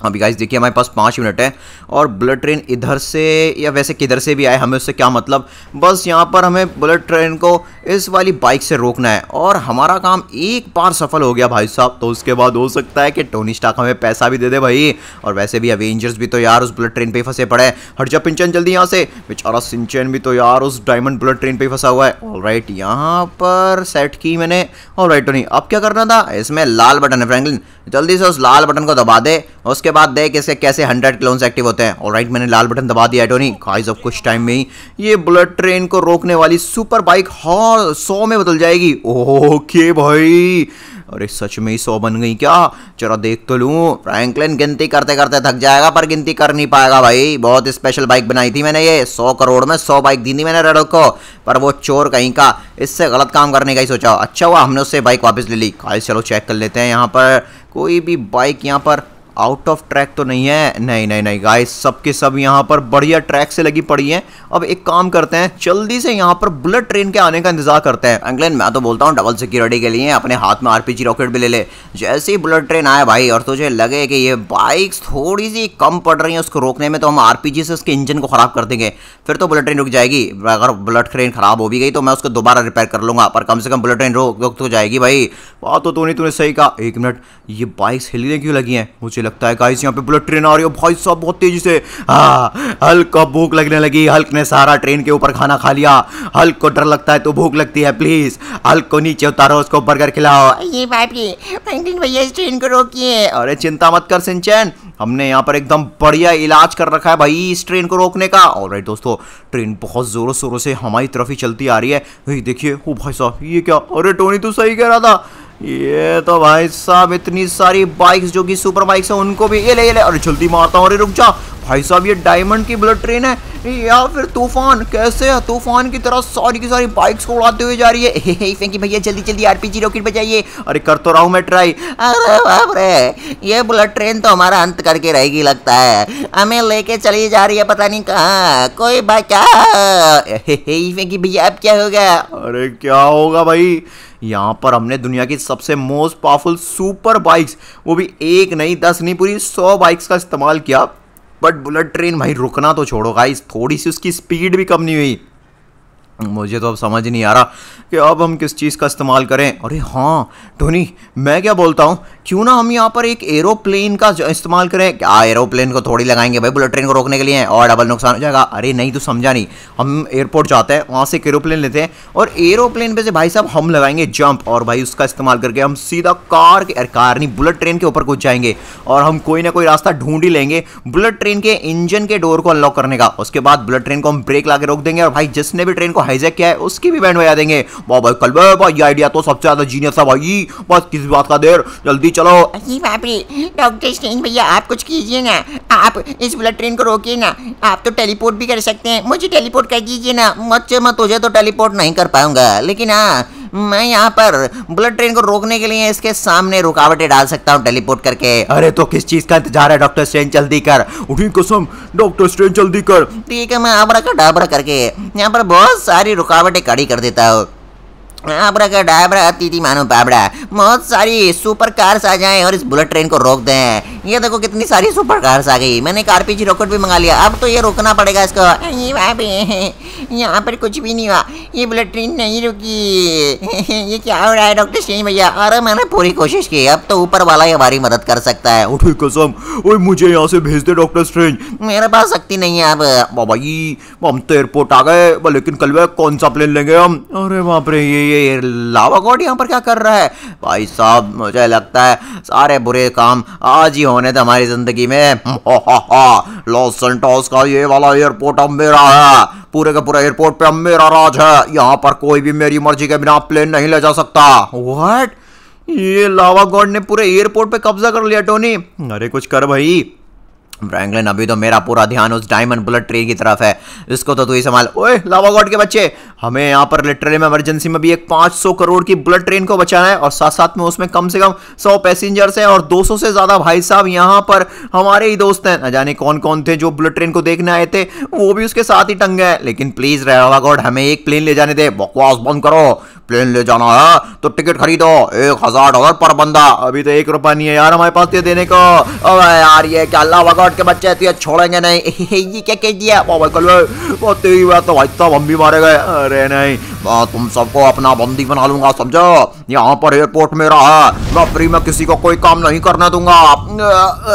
S1: अभी गाइस देखिए हमारे पास पाँच मिनट है और बुलेट ट्रेन इधर से या वैसे किधर से भी आए हमें उससे क्या मतलब बस यहाँ पर हमें बुलेट ट्रेन को इस वाली बाइक से रोकना है और हमारा काम एक बार सफल हो गया भाई साहब तो उसके बाद हो सकता है कि टोनी स्टाक हमें पैसा भी दे दे भाई और वैसे भी अवेंजर्स भी तो यार उस बुलेट ट्रेन पर फंसे पड़े हर हट जा पिंचन जल्दी यहाँ से बेचारा सिंचन भी तो यार उस डायमंड बुलेट ट्रेन पर फंसा हुआ है ऑल राइट यहाँ पर सेट की मैंने ऑल राइट टोनी अब क्या करना था इसमें लाल बटन है फ्रैंकलिन जल्दी से उस लाल बटन को दबा दे और उसके बाद देख इसके कैसे हंड्रेड क्लोन्स एक्टिव होते हैं और राइट मैंने लाल बटन दबा दिया एटोनी खाइज ऑफ कुछ टाइम में ही ये बुलेट ट्रेन को रोकने वाली सुपर बाइक हाँ सौ में बदल जाएगी ओके भाई अरे सच में ही सौ बन गई क्या जरा देख तो लूँ फ्रैंकलिन गिनती करते करते थक जाएगा पर गिनती कर नहीं पाएगा भाई बहुत स्पेशल बाइक बनाई थी मैंने ये सौ करोड़ में सौ बाइक दी थी मैंने रेडो को पर वो चोर कहीं का इससे गलत काम करने का ही सोचा अच्छा हुआ हमने उससे बाइक वापस ले ली खाली चलो चेक कर लेते हैं यहाँ पर कोई भी बाइक यहाँ पर आउट ऑफ ट्रैक तो नहीं है नहीं नहीं नहीं गाइस सबके सब यहाँ पर बढ़िया ट्रैक से लगी पड़ी हैं अब एक काम करते हैं जल्दी से यहाँ पर बुलेट ट्रेन के आने का इंतजार करते हैं अंकलिन मैं तो बोलता हूँ डबल सिक्योरिटी के लिए अपने हाथ में आरपीजी रॉकेट भी ले ले जैसे ही बुलेट ट्रेन आए भाई और तुझे लगे कि ये बाइक थोड़ी सी कम पड़ रही है उसको रोकने में तो हम आरपीजी से उसके इंजन को खराब कर देंगे फिर तो बुलेट ट्रेन रुक जाएगी अगर बुलेट ट्रेन खराब हो भी गई तो मैं उसको दोबारा रिपेयर कर लूंगा पर कम से कम बुलेट ट्रेन रोक रोक तो जाएगी भाई बात तो नहीं तूने सही कहा एक मिनट ये बाइक्स हिलने क्यों लगी हैं मुझे लगता है गाइस यहाँ पे बुलेट ट्रेन आ रही है भाई साहब बहुत तेजी से हाँ हल्क को भूख लगने लगी हल्क ने सारा ट्रेन के ऊपर खाना खा लिया हल्क को डर लगता है तो भूख लगती है प्लीज हल्क को नीचे उतारो उसको बर्गर खिलाओ
S2: ये भैया इस ट्रेन को रोकिए
S1: अरे चिंता मत कर सिंचैन हमने यहाँ पर एकदम बढ़िया इलाज कर रखा है भाई इस ट्रेन को रोकने का और दोस्तों ट्रेन बहुत जोरों शोरों से हमारी तरफ ही चलती आ रही है देखिए ओ भाई साहब ये क्या अरे टोनी तो सही कह रहा था ये तो भाई साहब इतनी सारी बाइक्स जो कि सुपर बाइक्स है उनको भी ये ले ये ले अरे जल्दी मारता हूँ अरे रुक जा भाई साहब ये डायमंड की बुलेट ट्रेन है या फिर तूफान कैसे है तूफान की तरह सारी की
S2: सारी बाइक्स को उड़ाते हुए जा रही है फेंकी [laughs] भैया जल्दी जल्दी आरपीजी रॉकेट बचाइए अरे कर तो रहा हूँ मैं ट्राई अरे बाप रे ये बुलेट ट्रेन तो हमारा अंत करके रहेगी लगता है हमें लेके चली जा रही है पता नहीं कहाँ कोई बात क्या फेंकी भैया अब
S1: क्या हो गया अरे क्या होगा भाई यहाँ पर हमने दुनिया की सबसे मोस्ट पावरफुल सुपर बाइक्स वो भी एक नहीं दस नहीं पूरी सौ बाइक्स का इस्तेमाल किया बट बुलेट ट्रेन भाई रुकना तो छोड़ो गाइस थोड़ी सी उसकी स्पीड भी कम नहीं हुई मुझे तो अब समझ नहीं आ रहा कि अब हम किस चीज़ का इस्तेमाल करें अरे हाँ धोनी मैं क्या बोलता हूँ क्यों ना हम यहाँ पर एक एरोप्लेन का इस्तेमाल करें क्या एरोप्लेन को थोड़ी लगाएंगे भाई बुलेट ट्रेन को रोकने के लिए और डबल नुकसान हो जाएगा अरे नहीं तो समझा नहीं हम एयरपोर्ट जाते हैं वहाँ से एक एरोप्लेन लेते हैं और एरोप्लेन पे से भाई साहब हम लगाएंगे जंप और भाई उसका इस्तेमाल करके हम सीधा कार के कार नहीं बुलेट ट्रेन के ऊपर कूद जाएंगे और हम कोई ना कोई रास्ता ढूंढ ही लेंगे बुलेट ट्रेन के इंजन के डोर को अनलॉक करने का उसके बाद बुलेट ट्रेन को हम ब्रेक ला रोक देंगे और भाई जिसने भी ट्रेन को हाईजैक किया है उसकी भी बैंड बजा देंगे वाह भाई कल भाई ये आइडिया तो सबसे ज़्यादा जीनियस था भाई बस किस बात का देर जल्दी चलो
S2: अरे डॉक्टर स्ट्रेंज भैया आप कुछ कीजिए ना आप इस बुलेट ट्रेन को रोकिए ना आप तो टेलीपोर्ट भी कर सकते हैं मुझे टेलीपोर्ट कर दीजिए ना मत हो जाए तो टेलीपोर्ट नहीं कर पाऊंगा लेकिन हाँ मैं यहाँ पर बुलेट ट्रेन को रोकने के लिए इसके सामने रुकावटें डाल सकता हूँ टेलीपोर्ट करके अरे तो किस चीज का इंतजार है डॉक्टर स्ट्रेन जल्दी कर उठी कसम डॉक्टर स्ट्रेन जल्दी कर ठीक है मैं आबरा का डाबरा करके यहाँ पर बहुत सारी रुकावटें खड़ी कर देता हूँ आबरा का अतिथि मानो बाबरा बहुत सारी सुपर कार्स आ जाएं और इस बुलेट ट्रेन को रोक दें ये देखो कितनी सारी सुपर कार्स आ गई मैंने कार पीछे रॉकेट भी मंगा लिया अब तो ये रोकना पड़ेगा इसको यहाँ पर कुछ भी नहीं हुआ ये बुलेट ट्रेन नहीं रुकी [laughs] ये क्या हो रहा है डॉक्टर सिंह भैया अरे मैंने पूरी कोशिश की अब तो ऊपर वाला ही हमारी मदद कर सकता है उठे कसम ओए मुझे यहाँ से भेज दे डॉक्टर स्ट्रेंज
S1: मेरे पास शक्ति नहीं है अब बाबा जी हम तो एयरपोर्ट आ गए लेकिन कल वह कौन सा प्लेन लेंगे हम अरे बाप रे ये ये लावा गॉड यहाँ पर क्या कर रहा है भाई साहब मुझे लगता है सारे बुरे काम आज ही होने थे हमारी ज़िंदगी में लॉस सेंटोस का ये वाला एयरपोर्ट अब मेरा है पूरे का पूरा एयरपोर्ट पे अब मेरा राज है यहाँ पर कोई भी मेरी मर्जी के बिना प्लेन नहीं ले जा सकता व्हाट ये लावा गॉड ने पूरे एयरपोर्ट पे कब्जा कर लिया टोनी अरे कुछ कर भाई फ्रैंकलिन अभी तो मेरा पूरा ध्यान उस डायमंड बुलेट ट्री की तरफ है इसको तो तू ही संभाल ओए लावा गॉड के बच्चे हमें यहाँ पर लिटरली में इमरजेंसी में भी एक 500 करोड़ की बुलेट ट्रेन को बचाना है और साथ साथ में उसमें कम से कम 100 पैसेंजर्स हैं और 200 से ज़्यादा भाई साहब यहाँ पर हमारे ही दोस्त हैं न जाने कौन कौन थे जो बुलेट ट्रेन को देखने आए थे वो भी उसके साथ ही टंग गए लेकिन प्लीज़ लावा गॉड हमें एक प्लेन ले जाने दे बकवास बंद करो प्लेन ले जाना है तो टिकट खरीदो एक हज़ार डॉलर पर बंदा अभी तो एक रुपया नहीं है यार हमारे पास देने को यार ये क्या लावा फ्रॉड के बच्चे तो ये छोड़ेंगे नहीं [laughs] ये क्या कह दिया ओ भाई कलवे वो तेरी बात तो भाई साहब हम भी मारे गए अरे नहीं मैं तुम सबको अपना बंदी बना लूंगा समझो यहाँ पर एयरपोर्ट मेरा है मैं फ्री में किसी को कोई काम नहीं करने दूंगा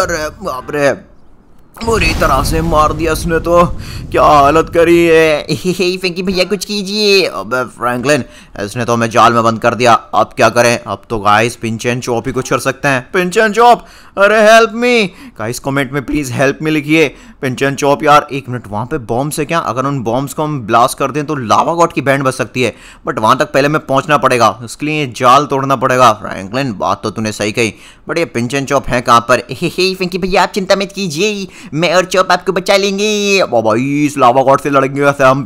S1: अरे बाप रे बुरी तरह से मार दिया उसने तो क्या हालत करी है [laughs] फिंकी भैया कुछ कीजिए अबे फ्रैंकलिन इसने तो हमें जाल में बंद कर दिया अब क्या करें अब तो गाइस पिंच एंड चॉप ही कुछ कर सकते हैं पिंच एंड चॉप अरे हेल्प मी गाइस कमेंट में प्लीज़ हेल्प मी लिखिए पिंच एंड चॉप यार एक मिनट वहाँ पे बॉम्ब्स है क्या अगर उन बॉम्ब्स को हम ब्लास्ट कर दें तो लावा गॉट की बैंड बच सकती है बट वहाँ तक पहले हमें पहुँचना पड़ेगा उसके लिए जाल तोड़ना पड़ेगा फ्रैंकलिन बात तो तूने सही कही बट ये पिंच एंड चॉप है कहाँ पर फिंकी [laughs] भैया आप चिंता मत कीजिए मैं और चॉप आपको बचा लेंगे भाई इस लावा गॉड से लड़ेंगे हम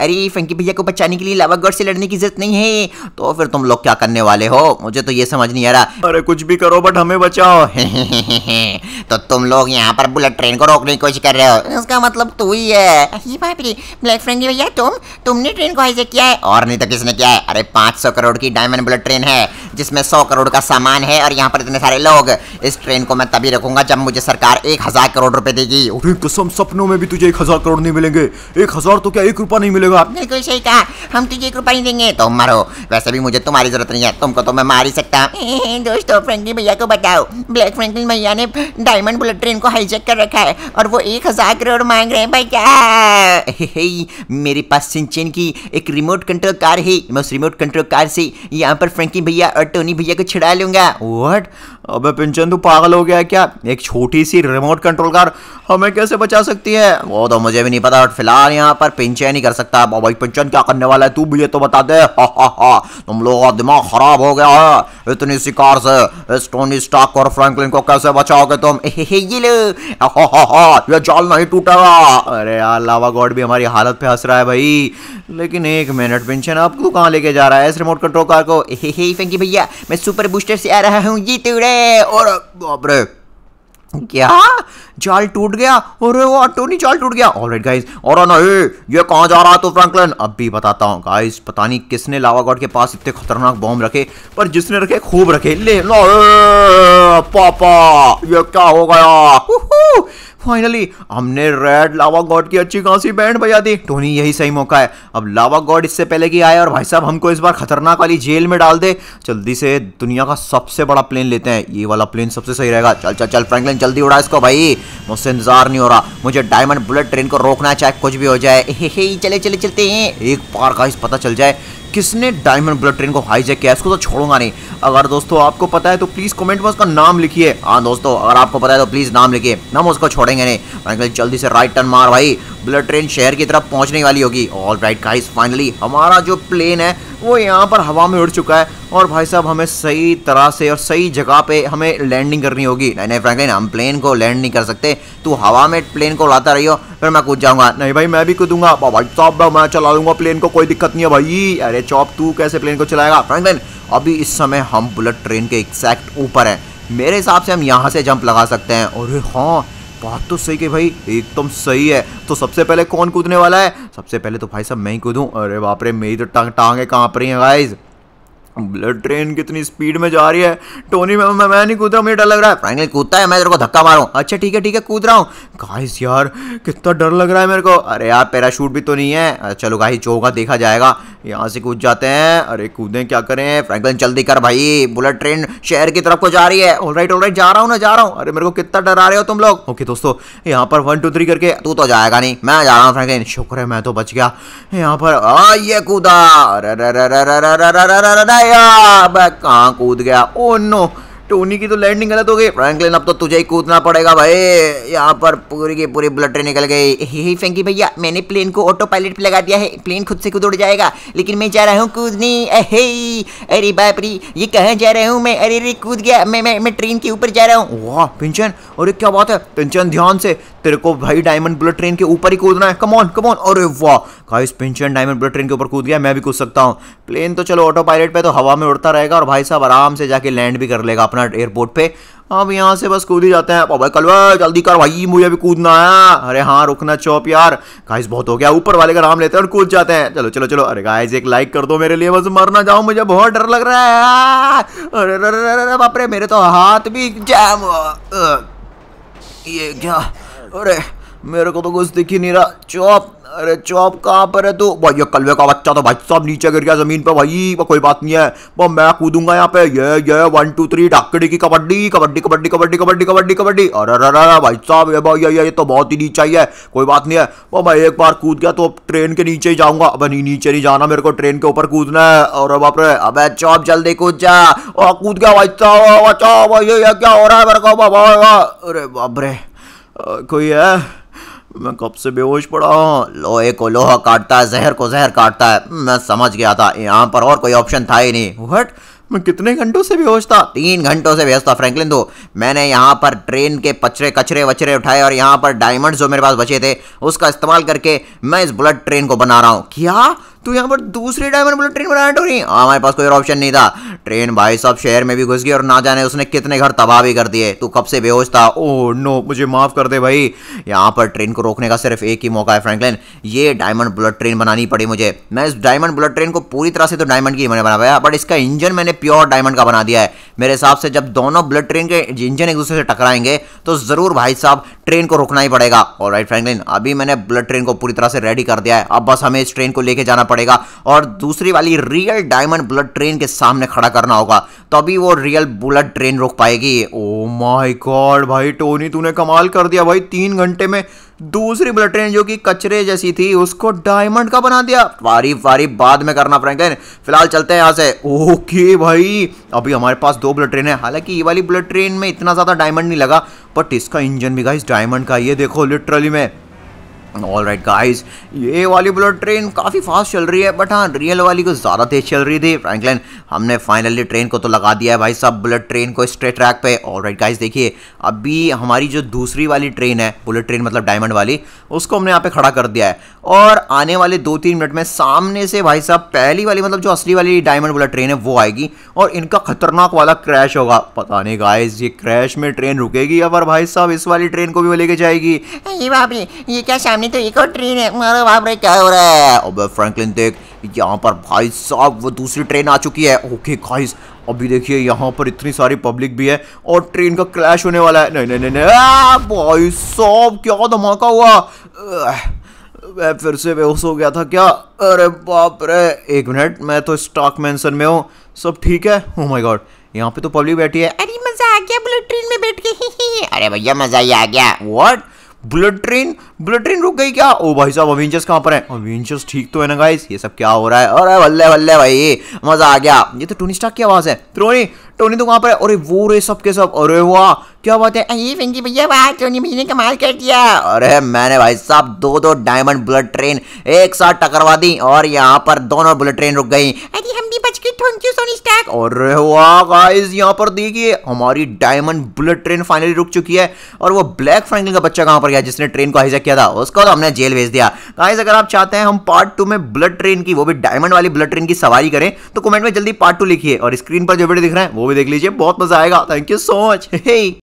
S1: अरे फिंकी भैया को बचाने के लिए लावा गॉड से लड़ने की इजाजत नहीं है तो फिर तुम लोग क्या करने वाले हो मुझे तो ये समझ नहीं आ रहा अरे कुछ
S2: भी करो बट हमें बचाओ [laughs] तो तुम लोग यहाँ पर बुलेट ट्रेन को रोकने की कोशिश कर रहे हो इसका मतलब तू ही है ब्लैक फ्रेंड भैया तुम तुमने ट्रेन को हाईजेक किया है और नहीं तो किसने किया है अरे सौ करोड़ की डायमंड बुलेट ट्रेन है जिसमें सौ करोड़ का सामान है और यहाँ पर इतने सारे लोग इस ट्रेन को मैं तभी रखूंगा जब मुझे सरकार एक हजार करोड़ रुपए देगी अरे
S1: कसम सपनों में भी तुझे एक हजार करोड़ नहीं मिलेंगे एक हजार तो क्या एक रुपया नहीं मिलेगा आपने
S2: बिल्कुल सही कहा हम तुझे एक रुपया नहीं देंगे तो मरो वैसे भी मुझे तुम्हारी जरूरत नहीं है तुमको तो मैं मार ही सकता [laughs] दोस्तों फ्रेंकलिन भैया को बताओ ब्लैक फ्रेंकलिन भैया ने डायमंड बुलेट ट्रेन को हाईजेक कर रखा है और वो एक हजार करोड़ मांग रहे हैं भाई क्या [laughs] मेरे पास सिंचन की एक रिमोट कंट्रोल कार है मैं उस रिमोट कंट्रोल कार से यहाँ पर फ्रेंकलिन भैया और टोनी भैया को छिड़ा लूंगा वट
S1: अब पिंचन तू पागल हो गया क्या एक छोटी सी रिमोट कंट्रोल कार हमें कैसे बचा सकती है वो तो मुझे भी नहीं पता बट फिलहाल यहाँ पर पिंचन नहीं कर सकता भाई पिंचन क्या करने वाला है तू भी ये तो बता दे हा हा हा तुम लोगों का दिमाग खराब हो गया है इतनी सी कार से इस टोनी स्टॉक और फ्रैंकलिन को कैसे बचाओगे तुम [laughs] ये लो हा हा हा ये जाल नहीं टूटेगा अरे यार लावा गॉड भी हमारी हालत पे हंस रहा है भाई लेकिन एक मिनट पिंचन आपको कहाँ लेके जा रहा है इस रिमोट कंट्रोल कार को [laughs] हे हे फैंकी भैया गया मैं सुपर बूस्टर से आ रहा हूँ
S2: जीतू रे और बाप रे
S1: क्या जाल टूट गया अरे वो ऑटो नहीं जाल टूट गया ऑलरेडी गाइस और नहीं ये कहाँ जा रहा है तो फ्रैंकलिन अब भी बताता हूँ गाइस पता नहीं किसने लावा गॉड के पास इतने खतरनाक बॉम्ब रखे पर जिसने रखे खूब रखे ले पापा ये क्या हो गया फाइनली हमने रेड लावा गॉड की अच्छी खासी बैंड बजा दी टोनी यही सही मौका है अब लावा गॉड इससे पहले की आए और भाई साहब हमको इस बार खतरनाक वाली जेल में डाल दे जल्दी से दुनिया का सबसे बड़ा प्लेन लेते हैं ये वाला प्लेन सबसे सही रहेगा चल चल चल फ्रैंकलिन जल्दी उड़ा इसको भाई मुझसे इंतजार नहीं हो रहा मुझे डायमंड बुलेट ट्रेन को रोकना चाहे कुछ भी हो जाए [laughs] चले चले चलते हैं एक बार का पता चल जाए किसने डायमंड बुलेट ट्रेन को हाईजेक किया इसको तो छोड़ूंगा नहीं अगर दोस्तों आपको पता है तो प्लीज़ कमेंट में उसका नाम लिखिए हाँ दोस्तों अगर आपको पता है तो प्लीज़ नाम लिखिए हम उसको छोड़ेंगे नहीं जल्दी से राइट टर्न मार भाई बुलेट ट्रेन शहर की तरफ पहुंचने वाली होगी ऑल राइट गाइस फाइनली हमारा जो प्लेन है वो यहाँ पर हवा में उड़ चुका है और भाई साहब हमें सही तरह से और सही जगह पे हमें लैंडिंग करनी होगी नहीं नहीं फ्रैंकलिन हम प्लेन को लैंड नहीं कर सकते तू हवा में प्लेन को उड़ाता रही हो फिर मैं कूद जाऊँगा नहीं भाई मैं भी कूदूंगा भाई साहब मैं चला लूँगा प्लेन को कोई दिक्कत नहीं है भाई अरे चौप तू कैसे प्लेन को चलाएगा फ्रैंकलिन अभी इस समय हम बुलेट ट्रेन के एग्जैक्ट ऊपर हैं मेरे हिसाब से हम यहाँ से जंप लगा सकते हैं और हाँ बात तो सही है भाई एकदम सही है तो सबसे पहले कौन कूदने वाला है सबसे पहले तो भाई साहब मैं ही कूदूँ अरे बाप रे मेरी तो टांग टांगे कांप रही हैं गाइज़ ब्लड ट्रेन कितनी स्पीड में जा रही है टोनी मैं मैं, मैं नहीं कूद रहा मुझे डर लग रहा है फ्रैंकलिन कूदता है मैं तेरे को धक्का मारूं अच्छा ठीक है ठीक है कूद रहा हूँ गाइस यार कितना डर लग रहा है मेरे को अरे यार पैराशूट भी तो नहीं है चलो गाइस जो होगा देखा जाएगा यहाँ से कूद जाते हैं अरे कूदें क्या करें फ्रैंकलिन जल्दी कर भाई बुलेट ट्रेन शहर की तरफ को जा रही है ऑल राइट ऑल राइट जा रहा हूँ ना जा रहा हूँ अरे मेरे को कितना डरा रहे हो तुम लोग ओके दोस्तों यहाँ पर वन टू थ्री करके तू तो जाएगा नहीं मैं जा रहा हूँ फ्रैंकलिन शुक्र है मैं तो बच गया यहाँ पर आ ये कूदा अरे गया मैं कहाँ कूद गया ओ नो टोनी की तो लैंडिंग गलत हो गई फ्रैंकलिन अब तो तुझे ही कूदना पड़ेगा भाई यहाँ पर पूरी की पूरी बुलेट
S2: निकल गई ही फेंकी भैया मैंने प्लेन को ऑटो पायलट पर लगा दिया है प्लेन खुद से खुद उड़ जाएगा लेकिन मैं जा रहा हूँ कूदने अहे अरे बापरी ये कहाँ जा रहा हूँ मैं अरे अरे कूद गया मैं मैं मैं ट्रेन के ऊपर जा रहा हूँ वाह पिंचन अरे क्या बात है पिंचन ध्यान से तेरे को भाई
S1: डायमंड बुलेट ट्रेन के ऊपर ही कूदना है कम ऑन कम ऑन अरे वाह गाइस पिंचन डायमंड बुलेट ट्रेन के ऊपर कूद गया मैं भी कूद सकता हूँ प्लेन तो चलो ऑटो पायलट पर तो हवा में उड़ता रहेगा और भाई साहब आराम से जाके लैंड भी कर लेगा अपना कर्नाट एयरपोर्ट पे अब यहाँ से बस कूद ही जाते हैं भाई कलवा जल्दी कर भाई मुझे भी कूदना है अरे हाँ रुकना चौप यार गाइस बहुत हो गया ऊपर वाले का नाम लेते हैं और कूद जाते हैं चलो चलो चलो अरे गाइस एक लाइक कर दो मेरे लिए बस मरना जाओ मुझे बहुत डर लग रहा है अरे अरे बाप रे मेरे तो हाथ भी जैम ये क्या अरे मेरे को तो कुछ दिख ही नहीं रहा चौप अरे चौप कहाँ पर है तो भाई ये कलवे का बच्चा तो भाई साहब नीचे गिर गया जमीन पर भाई वो कोई बात नहीं है वो मैं कूदूंगा यहाँ पे ये ये वन टू थ्री ढाकड़ी की कबड्डी कबड्डी कबड्डी कबड्डी कबड्डी कबड्डी कबड्डी अरे अरे अरे भाई साहब ये भाई ये, ये तो बहुत ही नीचा ही है कोई बात नहीं है वो मैं एक बार कूद गया तो ट्रेन के नीचे ही जाऊंगा अब नहीं नीचे नहीं जाना मेरे को ट्रेन के ऊपर कूदना है और बाप रे अब चौप जल्दी कूद जा और कूद गया भाई साहब ये क्या हो रहा है मेरे को अरे बाप रे कोई है मैं कब से बेहोश पड़ा हूँ लोहे को लोहा काटता है जहर को जहर काटता है मैं समझ गया था यहाँ पर और कोई ऑप्शन था ही नहीं वट मैं कितने घंटों से बेहोश था तीन घंटों से बेहोश था फ्रैंकलिन दो मैंने यहाँ पर ट्रेन के पचरे कचरे वचरे उठाए और यहाँ पर डायमंड जो मेरे पास बचे थे उसका इस्तेमाल करके मैं इस बुलेट ट्रेन को बना रहा हूँ क्या तो यहाँ पर दूसरी डायमंड बुलेट ट्रेन बनाने हो रही है हाँ, हमारे पास कोई और ऑप्शन नहीं था ट्रेन भाई साहब शहर में भी घुस गई और ना जाने उसने कितने घर तबाह भी कर दिए तू कब से बेहोश था ओ नो मुझे माफ कर दे भाई यहाँ पर ट्रेन को रोकने का सिर्फ एक ही मौका है फ्रैंकलिन ये डायमंड बुलेट ट्रेन बनानी पड़ी मुझे मैं इस डायमंड बुलेट ट्रेन को पूरी तरह से तो डायमंड की मैंने बनाया बट इसका इंजन मैंने प्योर डायमंड का बना दिया है मेरे हिसाब से जब दोनों बुलेट ट्रेन के इंजन एक दूसरे से टकराएंगे तो ज़रूर भाई साहब ट्रेन को रोकना ही पड़ेगा और राइट फ्रैंकलिन अभी मैंने बुलेट ट्रेन को पूरी तरह से रेडी कर दिया है अब बस हमें इस ट्रेन को लेके जाना पड़ेगा और दूसरी वाली रियल डायमंड बुलेट ट्रेन के सामने खड़ा करना होगा तभी वो रियल बुलेट ट्रेन रोक पाएगी ओ माई गॉड भाई टोनी तूने कमाल कर दिया भाई तीन घंटे में दूसरी बुलेट ट्रेन जो कि कचरे जैसी थी उसको डायमंड का बना दिया वारी वारी बाद में करना फ्रैंकलिन फिलहाल चलते हैं यहाँ से ओके भाई अभी हमारे पास दो बुलेट ट्रेन है हालांकि ये वाली बुलेट ट्रेन में इतना ज़्यादा डायमंड नहीं लगा बट इसका इंजन भी गाइस डायमंड का ये देखो लिटरली में ऑल राइट गाइज ये वाली बुलेट ट्रेन काफ़ी फास्ट चल रही है बट हाँ रियल वाली को ज़्यादा तेज चल रही थी फ्रैंकलिन हमने फाइनली ट्रेन को तो लगा दिया है भाई साहब बुलेट ट्रेन को स्ट्रेट ट्रैक पे ऑल राइट गाइज देखिए अभी हमारी जो दूसरी वाली ट्रेन है बुलेट ट्रेन मतलब डायमंड वाली उसको हमने यहाँ पे खड़ा कर दिया है और आने वाले दो तीन मिनट में सामने से भाई साहब पहली वाली मतलब जो असली वाली डायमंड बुलेट ट्रेन है वो आएगी और इनका खतरनाक वाला क्रैश होगा पता नहीं गाइज ये क्रैश में ट्रेन रुकेगी या पर भाई साहब इस वाली ट्रेन को भी वो लेके जाएगी
S2: ये
S1: क्या सामने तो एक और ट्रेन है अरे पर क्या हो रहा है अबे फ्रैंकलिन देख यहाँ पर भाई साहब वो दूसरी ट्रेन आ चुकी है ओके गाइस अभी देखिए यहाँ पर इतनी सारी पब्लिक भी है और ट्रेन का क्लैश होने वाला है नहीं नहीं नहीं, भाई साहब क्या धमाका हुआ मैं फिर से बेहोश हो गया था क्या अरे बाप रे एक मिनट मैं तो स्टॉक मेंशन में हूँ सब ठीक है ओ माय गॉड यहाँ पे तो पब्लिक बैठी है अरे
S2: मज़ा आ गया बुलेट ट्रेन में बैठ
S1: के [laughs] अरे भैया मज़ा ही आ गया what bullet train bullet train रुक गई क्या ओ भाई साहब अवेंजर्स कहाँ पर है अवेंजर्स ठीक तो है ना गाइस ये सब क्या हो रहा है अरे बल्ले बल्ले भाई मजा आ गया ये तो टोनी स्टार्क की आवाज है टोनी टोनी तो कहाँ पर है अरे वो रे सब के सब अरे वाह क्या बात है अरे वेंकी भैया टोनी भैया ने कमाल कर दिया अरे मैंने भाई साहब दो दो डायमंड बुलेट ट्रेन एक साथ टकरवा दी और यहाँ पर दोनों बुलेट ट्रेन रुक गई अरे हम भी बच थैंक यू सोनी स्टैक और गाइस यहाँ पर देखिए हमारी डायमंड बुलेट ट्रेन फाइनली रुक चुकी है और वो ब्लैक फ्रैंकलिन का बच्चा कहाँ पर गया जिसने ट्रेन को हाईजैक किया था उसको तो हमने जेल भेज दिया गाइस अगर आप चाहते हैं हम पार्ट टू में बुलेट ट्रेन की वो भी डायमंड वाली बुलेट ट्रेन की सवारी करें तो कमेंट में जल्दी पार्ट टू लिखिए और स्क्रीन पर जो वीडियो दिख रहे हैं वो भी देख लीजिए बहुत मजा आएगा थैंक यू सो मच